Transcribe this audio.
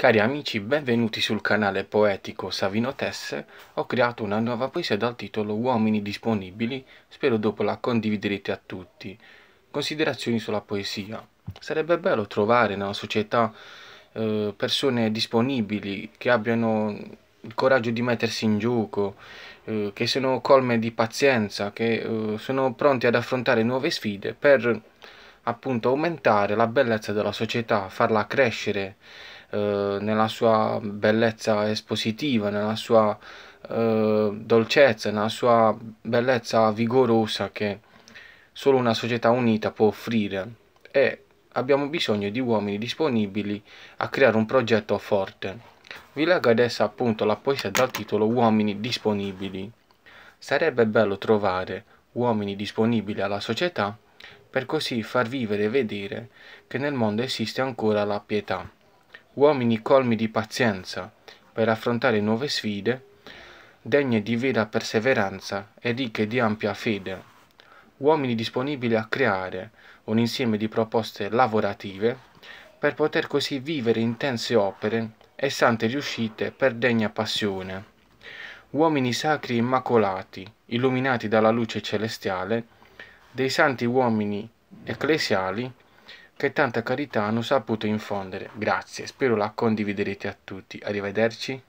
Cari amici, benvenuti sul canale poetico Savino Tesse. Ho creato una nuova poesia dal titolo Uomini disponibili, spero dopo la condividerete a tutti. Considerazioni sulla poesia. Sarebbe bello trovare nella società eh, persone disponibili che abbiano il coraggio di mettersi in gioco, eh, che sono colme di pazienza, che eh, sono pronti ad affrontare nuove sfide per appunto aumentare la bellezza della società, farla crescere eh, nella sua bellezza espositiva, nella sua eh, dolcezza, nella sua bellezza vigorosa che solo una società unita può offrire e abbiamo bisogno di uomini disponibili a creare un progetto forte. Vi leggo adesso appunto la poesia dal titolo Uomini disponibili. Sarebbe bello trovare uomini disponibili alla società per così far vivere e vedere che nel mondo esiste ancora la pietà uomini colmi di pazienza per affrontare nuove sfide, degne di vera perseveranza e ricche di ampia fede, uomini disponibili a creare un insieme di proposte lavorative per poter così vivere intense opere e sante riuscite per degna passione, uomini sacri immacolati, illuminati dalla luce celestiale, dei santi uomini ecclesiali che tanta carità hanno saputo infondere. Grazie, spero la condividerete a tutti. Arrivederci.